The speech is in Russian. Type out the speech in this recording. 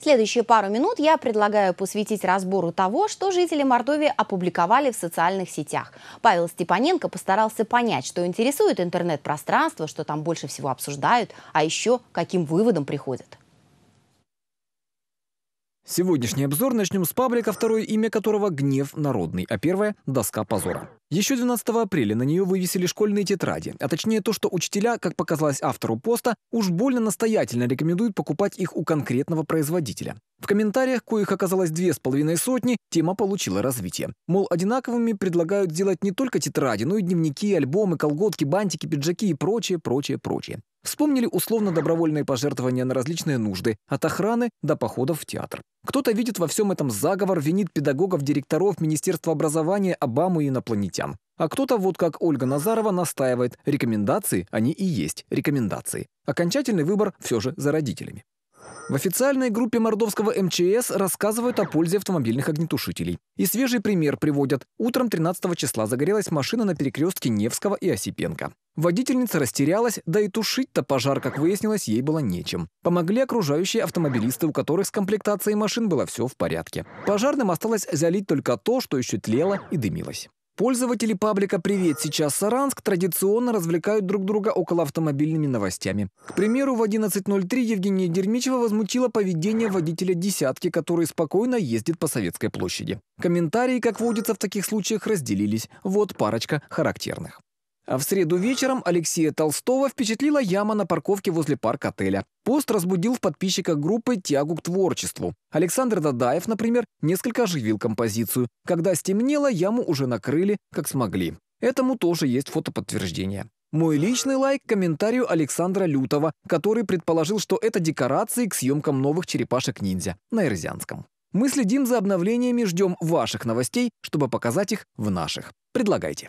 Следующие пару минут я предлагаю посвятить разбору того, что жители Мордовии опубликовали в социальных сетях. Павел Степаненко постарался понять, что интересует интернет-пространство, что там больше всего обсуждают, а еще каким выводом приходят. Сегодняшний обзор начнем с паблика, второе имя которого «Гнев народный», а первое – «Доска позора». Еще 12 апреля на нее вывесили школьные тетради, а точнее то, что учителя, как показалось автору поста, уж больно настоятельно рекомендуют покупать их у конкретного производителя. В комментариях, коих оказалось две с половиной сотни, тема получила развитие. Мол, одинаковыми предлагают сделать не только тетради, но и дневники, альбомы, колготки, бантики, пиджаки и прочее, прочее, прочее. Вспомнили условно-добровольные пожертвования на различные нужды, от охраны до походов в театр. Кто-то видит во всем этом заговор, винит педагогов, директоров, Министерства образования, Обаму и инопланетян. А кто-то, вот как Ольга Назарова, настаивает, рекомендации, они и есть рекомендации. Окончательный выбор все же за родителями. В официальной группе мордовского МЧС рассказывают о пользе автомобильных огнетушителей. И свежий пример приводят. Утром 13 числа загорелась машина на перекрестке Невского и Осипенко. Водительница растерялась, да и тушить-то пожар, как выяснилось, ей было нечем. Помогли окружающие автомобилисты, у которых с комплектацией машин было все в порядке. Пожарным осталось залить только то, что еще тлело и дымилось. Пользователи паблика «Привет, сейчас Саранск» традиционно развлекают друг друга около автомобильными новостями. К примеру, в 11.03 Евгения Дермичева возмутила поведение водителя «десятки», который спокойно ездит по Советской площади. Комментарии, как водится в таких случаях, разделились. Вот парочка характерных. А в среду вечером Алексея Толстого впечатлила яма на парковке возле парка отеля. Пост разбудил в подписчиках группы тягу к творчеству. Александр Дадаев, например, несколько оживил композицию. Когда стемнело, яму уже накрыли, как смогли. Этому тоже есть фотоподтверждение. Мой личный лайк комментарию Александра Лютова, который предположил, что это декорации к съемкам новых черепашек-ниндзя на Эрзянском. Мы следим за обновлениями, ждем ваших новостей, чтобы показать их в наших. Предлагайте.